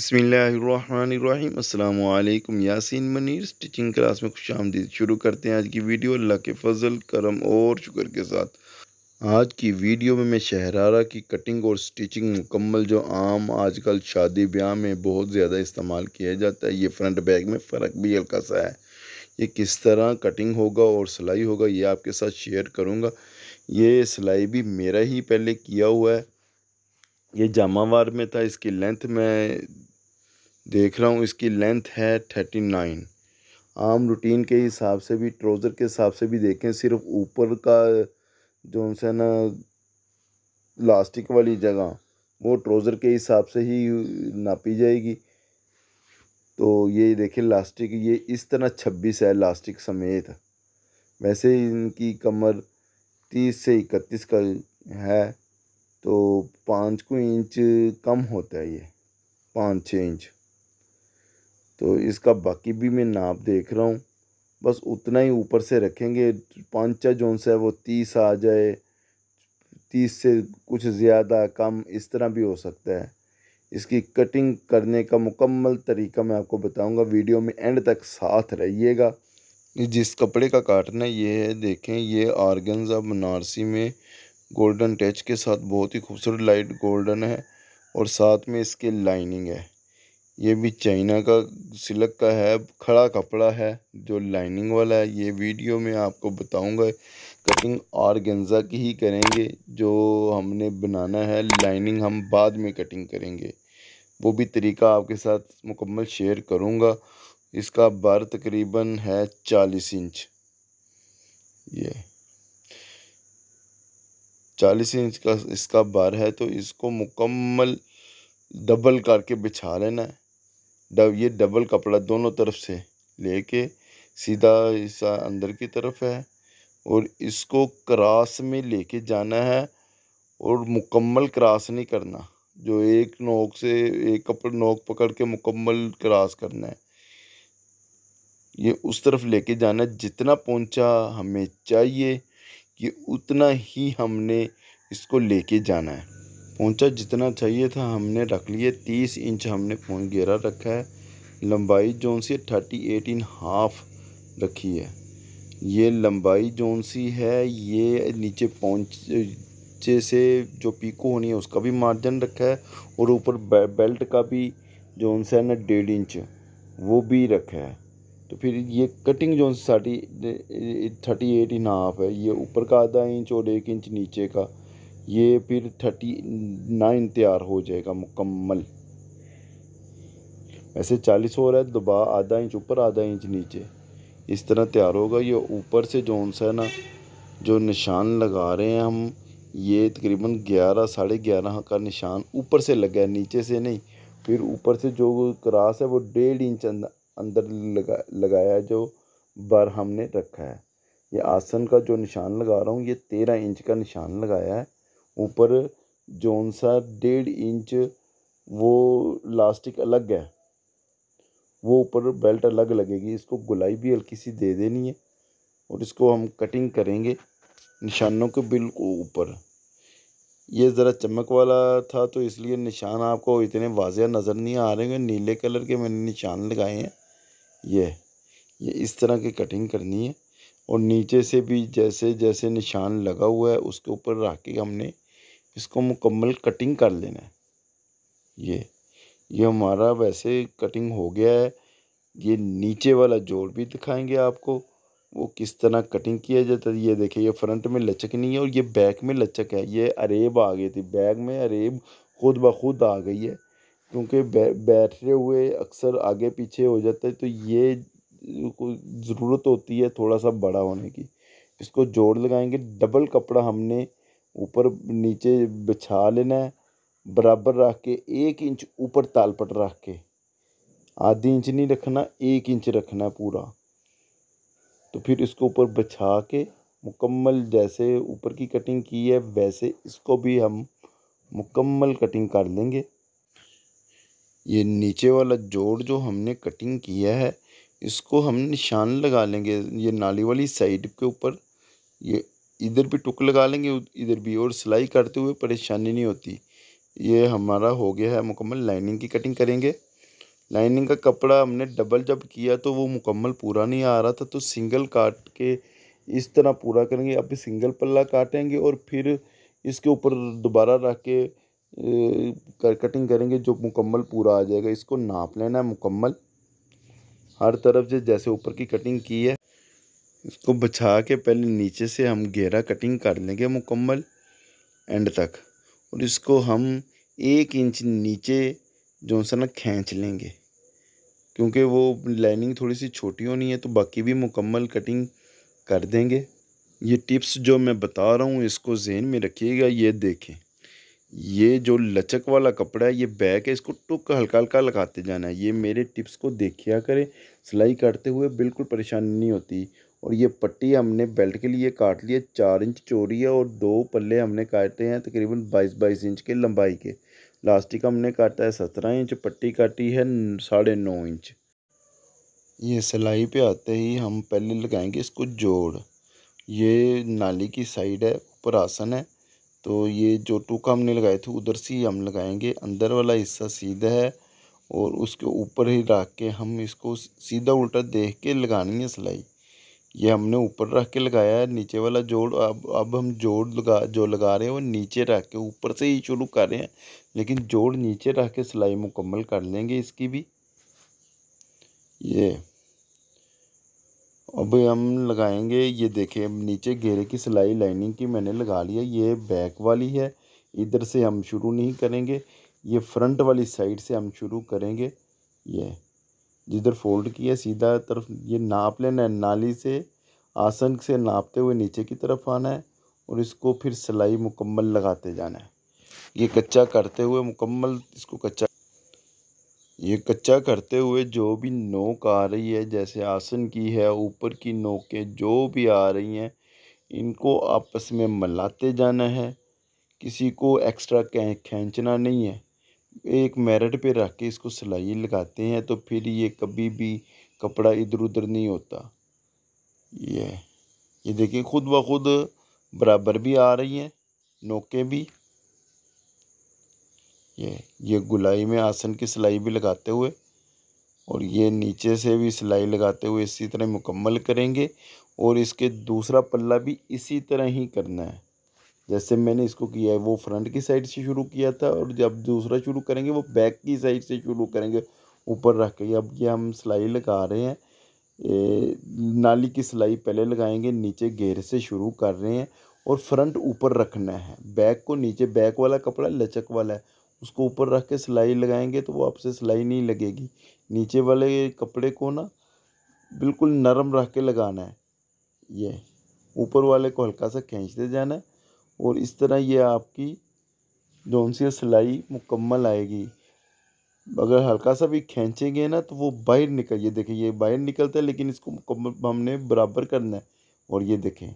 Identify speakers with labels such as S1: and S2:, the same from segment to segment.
S1: बसमीम् अल्लाम Yasin Munir stitching class में खुश आमदीद शुरू करते हैं आज की वीडियो अल्लाह के फजल करम और शुक्र के साथ आज की वीडियो में मैं शहरारा की कटिंग और स्टिचिंग मुकम्मल जो आम आजकल शादी ब्याह में बहुत ज़्यादा इस्तेमाल किया जाता है ये फ्रंट बैग में फ़र्क भी हल्का सा है ये किस तरह कटिंग होगा और सिलाई होगा ये आपके साथ शेयर करूँगा ये सिलाई भी मेरा ही पहले किया हुआ है ये जामावार में था इसकी लेंथ मैं देख रहा हूँ इसकी लेंथ है थर्टी नाइन आम रूटीन के हिसाब से भी ट्रोज़र के हिसाब से भी देखें सिर्फ ऊपर का जो है ना लास्टिक वाली जगह वो ट्रोज़र के हिसाब से ही नापी जाएगी तो ये देखें लास्टिक ये इस तरह छब्बीस है लास्टिक समेत वैसे इनकी कमर तीस से इकतीस का है तो पाँच को इंच कम होता है ये पाँच छः इंच तो इसका बाकी भी मैं नाप देख रहा हूँ बस उतना ही ऊपर से रखेंगे पाँच जोन है वो तीस आ जाए तीस से कुछ ज़्यादा कम इस तरह भी हो सकता है इसकी कटिंग करने का मुकम्मल तरीका मैं आपको बताऊंगा वीडियो में एंड तक साथ रहिएगा जिस कपड़े का काटना ये है देखें ये आर्गनज ऑफ बनारसी में गोल्डन टच के साथ बहुत ही खूबसूरत लाइट गोल्डन है और साथ में इसके लाइनिंग है ये भी चाइना का सिल्क का है खड़ा कपड़ा है जो लाइनिंग वाला है ये वीडियो में आपको बताऊंगा कटिंग और गेंजा की ही करेंगे जो हमने बनाना है लाइनिंग हम बाद में कटिंग करेंगे वो भी तरीका आपके साथ मुकम्मल शेयर करूँगा इसका बार तकरीबन है चालीस इंच ये चालीस इंच का इसका बार है तो इसको मुकम्मल डबल करके बिछा लेना है डब ये डबल कपड़ा दोनों तरफ से लेके सीधा हिस्सा अंदर की तरफ है और इसको क्रास में लेके जाना है और मुकम्मल क्रास नहीं करना जो एक नोक से एक कपड़ नोक पकड़ के मुकम्मल क्रास करना है ये उस तरफ लेके जाना है जितना पहुंचा हमें चाहिए कि उतना ही हमने इसको लेके जाना है पहुँचा जितना चाहिए था हमने रख लिए तीस इंच हमने फोन गेरा रखा है लंबाई जोन सी थर्टी एट इन हाफ रखी है ये लंबाई जौन सी है ये नीचे पोंचे से जो पीको होनी है उसका भी मार्जिन रखा है और ऊपर बेल्ट का भी जोन सा है ना डेढ़ इंच वो भी रखा है तो फिर ये कटिंग जो साढ़ी थर्टी एट इन हाफ है ये ऊपर का आधा इंच और एक इंच नीचे का ये फिर थर्टी नाइन तैयार हो जाएगा मुकम्मल ऐसे चालीस हो रहा है दोबा आधा इंच ऊपर आधा इंच नीचे इस तरह तैयार होगा ये ऊपर से जो उनसे है ना जो निशान लगा रहे हैं हम ये तकरीबन ग्यारह साढ़े ग्यारह का निशान ऊपर से लगा है नीचे से नहीं फिर ऊपर से जो क्रास है वो डेढ़ इंच अंदर लगा लगाया है जो बार हमने रखा है ये आसन का जो निशान लगा रहा हूँ ये तेरह इंच का निशान लगाया है ऊपर जोन सा डेढ़ इंच वो लास्टिक अलग है वो ऊपर बेल्ट अलग लगेगी इसको गुलाई भी हल्की सी दे देनी है और इसको हम कटिंग करेंगे निशानों के बिल्कुल ऊपर ये ज़रा चमक वाला था तो इसलिए निशान आपको इतने वाजिया नज़र नहीं आ रहे हैं नीले कलर के मैंने निशान लगाए हैं ये ये इस तरह की कटिंग करनी है और नीचे से भी जैसे जैसे निशान लगा हुआ है उसके ऊपर रख के हमने इसको मुकम्मल कटिंग कर लेना है ये ये हमारा वैसे कटिंग हो गया है ये नीचे वाला जोड़ भी दिखाएंगे आपको वो किस तरह कटिंग किया जाता है ये देखिए ये फ्रंट में लचक नहीं है और ये बैक में लचक है ये अरेब आ गई थी बैग में अरेब खुद ब खुद आ गई है क्योंकि बैठे हुए अक्सर आगे पीछे हो जाता है तो ये ज़रूरत होती है थोड़ा सा बड़ा होने की इसको जोड़ लगाएंगे डबल कपड़ा हमने ऊपर नीचे बिछा लेना है बराबर रख के एक इंच ऊपर तालपट रख के आधी इंच नहीं रखना एक इंच रखना है पूरा तो फिर इसको ऊपर बिछा के मुकम्मल जैसे ऊपर की कटिंग की है वैसे इसको भी हम मुकम्मल कटिंग कर लेंगे ये नीचे वाला जोड़ जो हमने कटिंग किया है इसको हम निशान लगा लेंगे ये नाली वाली साइड के ऊपर ये इधर भी टुक लगा लेंगे इधर भी और सिलाई करते हुए परेशानी नहीं होती ये हमारा हो गया है मुकम्मल लाइनिंग की कटिंग करेंगे लाइनिंग का कपड़ा हमने डबल जब किया तो वो मुकम्मल पूरा नहीं आ रहा था तो सिंगल काट के इस तरह पूरा करेंगे अब सिंगल पल्ला काटेंगे और फिर इसके ऊपर दोबारा रख के कर, कटिंग करेंगे जो मुकम्मल पूरा आ जाएगा इसको नाप लेना है मुकम्मल हर तरफ से जैसे ऊपर की कटिंग की है इसको बछा के पहले नीचे से हम घेरा कटिंग कर लेंगे मुकम्मल एंड तक और इसको हम एक इंच नीचे जो सा ना खींच लेंगे क्योंकि वो लाइनिंग थोड़ी सी छोटी होनी है तो बाकी भी मुकम्मल कटिंग कर देंगे ये टिप्स जो मैं बता रहा हूँ इसको जहन में रखिएगा ये देखें ये जो लचक वाला कपड़ा है ये बैक है इसको टुक हल्का हल्का लगाते जाना है ये मेरे टिप्स को देखिया करें सिलाई करते हुए बिल्कुल परेशानी नहीं होती और ये पट्टी हमने बेल्ट के लिए काट लिए चार इंच चोरी है और दो पल्ले हमने काटे हैं तकरीबन बाईस बाईस इंच के लंबाई के लास्टिक हमने काटा है सत्रह इंच पट्टी काटी है साढ़े नौ इंच ये सिलाई पे आते ही हम पहले लगाएंगे इसको जोड़ ये नाली की साइड है ऊपर आसन है तो ये जो टूका हमने लगाए थे उधर से ही हम लगाएंगे अंदर वाला हिस्सा सीधा है और उसके ऊपर ही रख के हम इसको सीधा उल्टा देख के लगानी है सिलाई ये हमने ऊपर रख के लगाया है नीचे वाला जोड़ अब अब हम जोड़ लगा जो लगा रहे हैं वो नीचे रख के ऊपर से ही शुरू कर रहे हैं लेकिन जोड़ नीचे रख के सिलाई मुकम्मल कर लेंगे इसकी भी ये अब हम लगाएंगे ये देखें नीचे घेरे की सिलाई लाइनिंग की मैंने लगा लिया ये बैक वाली है इधर से हम शुरू नहीं करेंगे ये फ्रंट वाली साइड से हम शुरू करेंगे ये जिधर फोल्ड किया सीधा तरफ ये नाप लेना है नाली से आसन से नापते हुए नीचे की तरफ आना है और इसको फिर सिलाई मुकम्मल लगाते जाना है ये कच्चा करते हुए मुकम्मल इसको कच्चा ये कच्चा करते हुए जो भी नोक आ रही है जैसे आसन की है ऊपर की नोकें जो भी आ रही हैं इनको आपस में मलाते जाना है किसी को एक्स्ट्रा खींचना नहीं है एक मेरट पे रख के इसको सिलाई लगाते हैं तो फिर ये कभी भी कपड़ा इधर उधर नहीं होता ये ये देखिए खुद ब खुद बराबर भी आ रही हैं नोके भी ये ये गुलाई में आसन की सिलाई भी लगाते हुए और ये नीचे से भी सिलाई लगाते हुए इसी तरह मुकम्मल करेंगे और इसके दूसरा पल्ला भी इसी तरह ही करना है जैसे मैंने इसको किया है वो फ्रंट की साइड से शुरू किया था और जब दूसरा शुरू करेंगे वो बैक की साइड से शुरू करेंगे ऊपर रख के अब ये हम सिलाई लगा रहे हैं ए, नाली की सिलाई पहले लगाएंगे नीचे घेर से शुरू कर रहे हैं और फ्रंट ऊपर रखना है बैक को नीचे बैक वाला कपड़ा लचक वाला है उसको ऊपर रख के सिलाई लगाएंगे तो वो आपसे सिलाई नहीं लगेगी नीचे वाले कपड़े को ना बिल्कुल नरम रख के लगाना है ये ऊपर वाले को हल्का सा खींचते जाना है और इस तरह ये आपकी जौन सी सिलाई मुकम्मल आएगी अगर हल्का सा भी खींचेंगे ना तो वो बाहर निकल ये देखें ये बाहर निकलता है लेकिन इसको मुकम्मल हमने बराबर करना है और ये देखें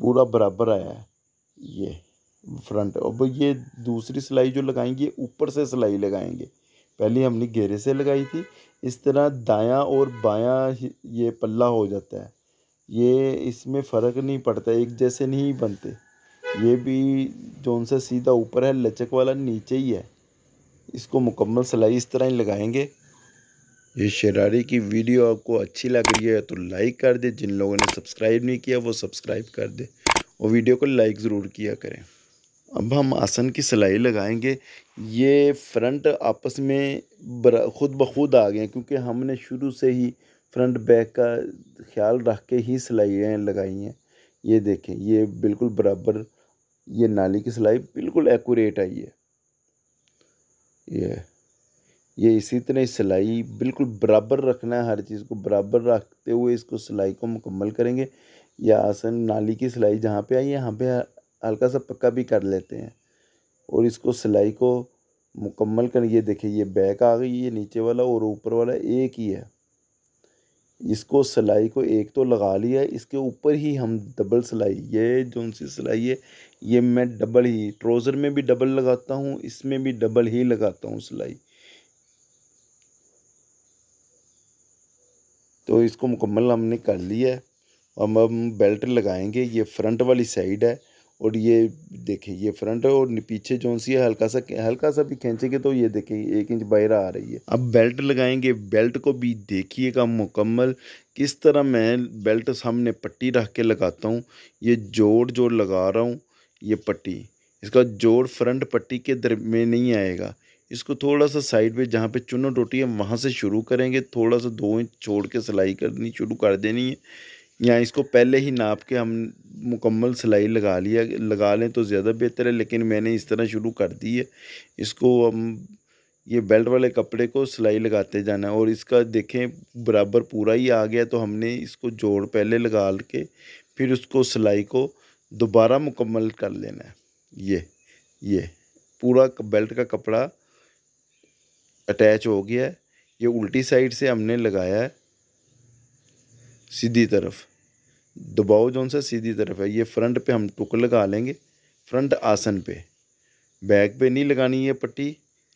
S1: पूरा बराबर आया है ये फ्रंट अब ये दूसरी सिलाई जो लगाएंगे ऊपर से सिलाई लगाएंगे पहले हमने घेरे से लगाई थी इस तरह दायां और बायां ये पल्ला हो जाता है ये इसमें फ़र्क नहीं पड़ता एक जैसे नहीं बनते ये भी जौन सा सीधा ऊपर है लचक वाला नीचे ही है इसको मुकम्मल सिलाई इस तरह ही लगाएंगे ये शरारी की वीडियो आपको अच्छी लग रही है तो लाइक कर दे जिन लोगों ने सब्सक्राइब नहीं किया वो सब्सक्राइब कर दे और वीडियो को लाइक ज़रूर किया करें अब हम आसन की सिलाई लगाएंगे ये फ्रंट आपस में ख़ुद ब खुद आ गए क्योंकि हमने शुरू से ही फ्रंट बैक का ख्याल रख के ही सिलाइयाँ लगाई हैं ये देखें ये बिल्कुल बराबर ये नाली की सिलाई बिल्कुल एक्यूरेट आई है ये ये इसी तरह सिलाई बिल्कुल बराबर रखना है हर चीज़ को बराबर रखते हुए इसको सिलाई को मुकम्मल करेंगे या आसन नाली की सिलाई जहाँ पे आई है यहाँ पे हल्का सा पक्का भी कर लेते हैं और इसको सिलाई को मुकम्मल कर ये देखिए ये बैक आ गई ये नीचे वाला और ऊपर वाला एक ही है इसको सिलाई को एक तो लगा लिया है इसके ऊपर ही हम डबल सिलाई ये जो सी सिलाई है ये मैं डबल ही ट्रोज़र में भी डबल लगाता हूँ इसमें भी डबल ही लगाता हूँ सिलाई तो इसको मुकम्मल हमने कर लिया है हम अब बेल्ट लगाएंगे ये फ्रंट वाली साइड है और ये देखें ये फ्रंट है और पीछे जो सी है हल्का सा हल्का सा भी खींचेंगे तो ये देखें एक इंच बहरा आ रही है अब बेल्ट लगाएंगे बेल्ट को भी देखिएगा मुकम्मल किस तरह मैं बेल्ट सामने पट्टी रख के लगाता हूँ ये जोड़ जोड़ लगा रहा हूँ ये पट्टी इसका जोड़ फ्रंट पट्टी के दर में नहीं आएगा इसको थोड़ा सा साइड पे जहाँ पे चुनो टोटी है वहाँ से शुरू करेंगे थोड़ा सा दो इंच छोड़ के सिलाई करनी शुरू कर देनी है या इसको पहले ही नाप के हम मुकम्मल सिलाई लगा लिया लगा लें तो ज़्यादा बेहतर है लेकिन मैंने इस तरह शुरू कर दी है इसको हम ये बेल्ट वाले कपड़े को सिलाई लगाते जाना है और इसका देखें बराबर पूरा ही आ गया तो हमने इसको जोड़ पहले लगा के फिर उसको सिलाई को दोबारा मुकम्मल कर लेना है ये ये पूरा बेल्ट का कपड़ा अटैच हो गया है ये उल्टी साइड से हमने लगाया है सीधी तरफ दबाव जो सा सीधी तरफ है ये फ्रंट पे हम टुक लगा लेंगे फ्रंट आसन पे बैक पे नहीं लगानी ये पट्टी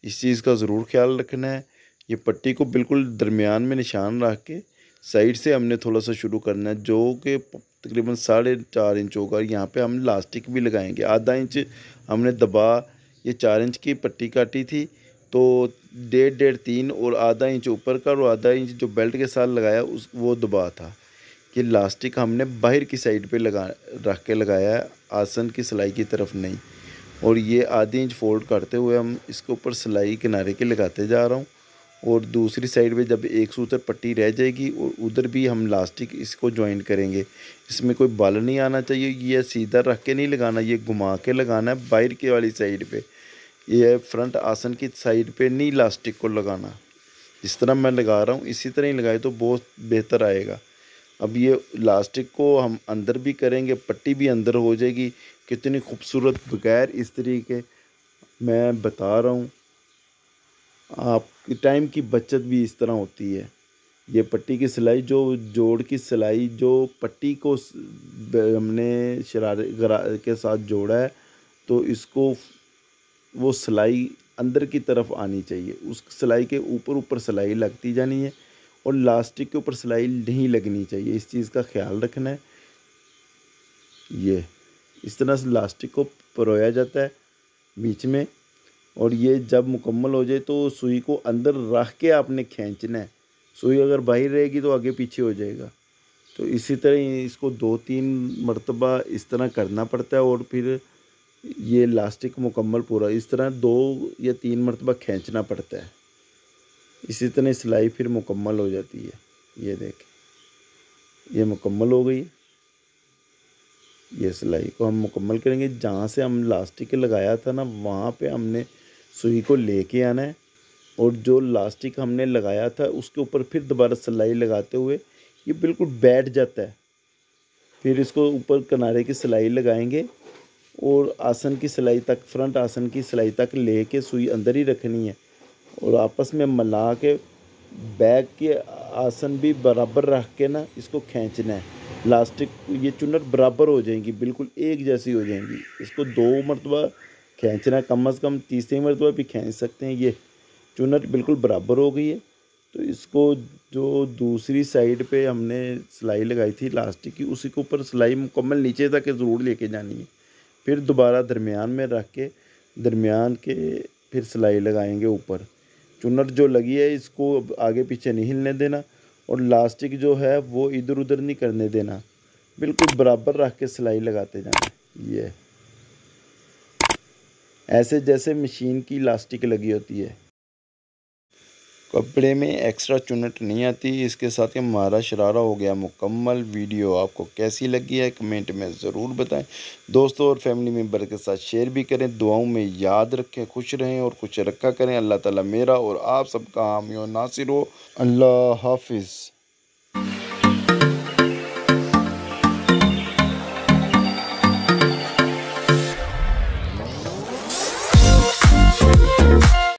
S1: इस चीज़ का ज़रूर ख्याल रखना है ये पट्टी को बिल्कुल दरमियान में निशान रख के साइड से हमने थोड़ा सा शुरू करना है जो कि तकरीबन साढ़े चार इंच होगा यहाँ पे हम लास्टिक भी लगाएंगे आधा इंच हमने दबा ये चार इंच की पट्टी काटी थी तो डेढ़ डेढ़ तीन और आधा इंच ऊपर का और आधा इंच जो बेल्ट के साथ लगाया उस वो दबा था कि लास्टिक हमने बाहर की साइड पे लगा रख के लगाया है आसन की सिलाई की तरफ नहीं और ये आधी इंच फोल्ड करते हुए हम इसके ऊपर सिलाई किनारे के लगाते जा रहा हूँ और दूसरी साइड पे जब एक सूत्र पट्टी रह जाएगी और उधर भी हम लास्टिक इसको ज्वाइन करेंगे इसमें कोई बल नहीं आना चाहिए ये सीधा रख के नहीं लगाना ये घुमा के लगाना है बाहर की वाली साइड पे ये फ्रंट आसन की साइड पे नहीं लास्टिक को लगाना जिस तरह मैं लगा रहा हूँ इसी तरह ही लगाए तो बहुत बेहतर आएगा अब ये इलास्टिक को हम अंदर भी करेंगे पट्टी भी अंदर हो जाएगी कितनी खूबसूरत बगैर इस तरीके मैं बता रहा हूँ आप टाइम की बचत भी इस तरह होती है ये पट्टी की सिलाई जो जोड़ की सिलाई जो पट्टी को हमने शरारे के साथ जोड़ा है तो इसको वो सिलाई अंदर की तरफ आनी चाहिए उस सिलाई के ऊपर ऊपर सिलाई लगती जानी है और लास्टिक के ऊपर सिलाई नहीं लगनी चाहिए इस चीज़ का ख्याल रखना है ये इस तरह से लास्टिक को परोया जाता है बीच में और ये जब मुकम्मल हो जाए तो सुई को अंदर रख के आपने खींचना है सुई अगर बाहर रहेगी तो आगे पीछे हो जाएगा तो इसी तरह इसको दो तीन मरतबा इस तरह करना पड़ता है और फिर ये लास्टिक मुकम्मल पूरा इस तरह दो या तीन मरतबा खींचना पड़ता है इसी तरह सिलाई फिर मुकम्मल हो जाती है ये देखें ये मुकम्मल हो गई ये सिलाई को हम मुकम्मल करेंगे जहाँ से हम लास्टिक लगाया था ना वहाँ पे हमने सुई को लेके आना है और जो लास्टिक हमने लगाया था उसके ऊपर फिर दोबारा सिलाई लगाते हुए ये बिल्कुल बैठ जाता है फिर इसको ऊपर किनारे की सिलाई लगाएंगे और आसन की सिलाई तक फ्रंट आसन की सिलाई तक लेके सुई अंदर ही रखनी है और आपस में मिला के बैग के आसन भी बराबर रख के ना इसको खींचना है लास्टिक ये चुनर बराबर हो जाएंगी बिल्कुल एक जैसी हो जाएंगी इसको दो मरतबा खींचना है कम अज़ कम तीसरी मरतबा भी खींच सकते हैं ये चुनर बिल्कुल बराबर हो गई है तो इसको जो दूसरी साइड पे हमने सिलाई लगाई थी लास्टिक की उसी के ऊपर सिलाई मुकम्मल नीचे तक ज़रूर लेके जानी है फिर दोबारा दरमियान में रख के दरमियान के फिर सिलाई लगाएंगे ऊपर चुनर जो लगी है इसको आगे पीछे नहीं हिलने देना और लास्टिक जो है वो इधर उधर नहीं करने देना बिल्कुल बराबर रख के सिलाई लगाते जाना ये ऐसे जैसे मशीन की लास्टिक लगी होती है कपड़े में एक्स्ट्रा चुनट नहीं आती इसके साथ ही हमारा शरारा हो गया मुकम्मल वीडियो आपको कैसी लगी है कमेंट में ज़रूर बताएं दोस्तों और फैमिली मेम्बर के साथ शेयर भी करें दुआओं में याद रखें खुश रहें और खुश रखा करें अल्लाह ताला मेरा और आप सबका हामी और नासिर हो अल्लाह हाफिज़